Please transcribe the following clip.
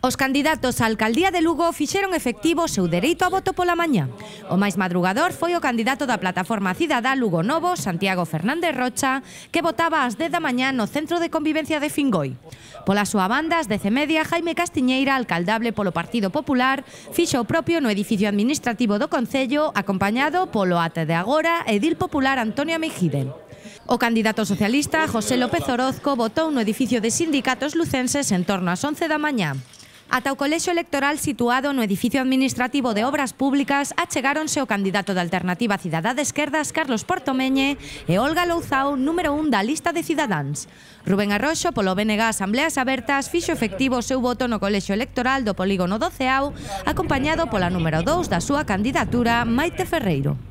Os candidatos á alcaldía de Lugo fixeron efectivo o seu dereito a voto pola mañá. O máis madrugador foi o candidato da plataforma Cidadá Lugo Novo, Santiago Fernández Rocha, que votaba ás 10 da mañá no Centro de Convivencia de Fingoi. Pola súa banda, ás 10 media, Jaime Castiñeira, alcaldable polo Partido Popular, fixo o propio no edificio administrativo do Concello, acompañado polo ate de agora edil popular Antonio Mejiden. O candidato socialista, José López Orozco, votou no edificio de sindicatos lucenses en torno ás 11 da mañá. Ata o Colexo Electoral situado no edificio administrativo de Obras Públicas achegáronse o candidato da Alternativa Cidadá de Esquerdas Carlos Portomeñe e Olga Louzao, número 1 da lista de cidadáns. Rubén Arroxo, polo BNG Asambleas Abertas, fixo efectivo o seu voto no Colexo Electoral do Polígono 12 AU, acompañado pola número 2 da súa candidatura Maite Ferreiro.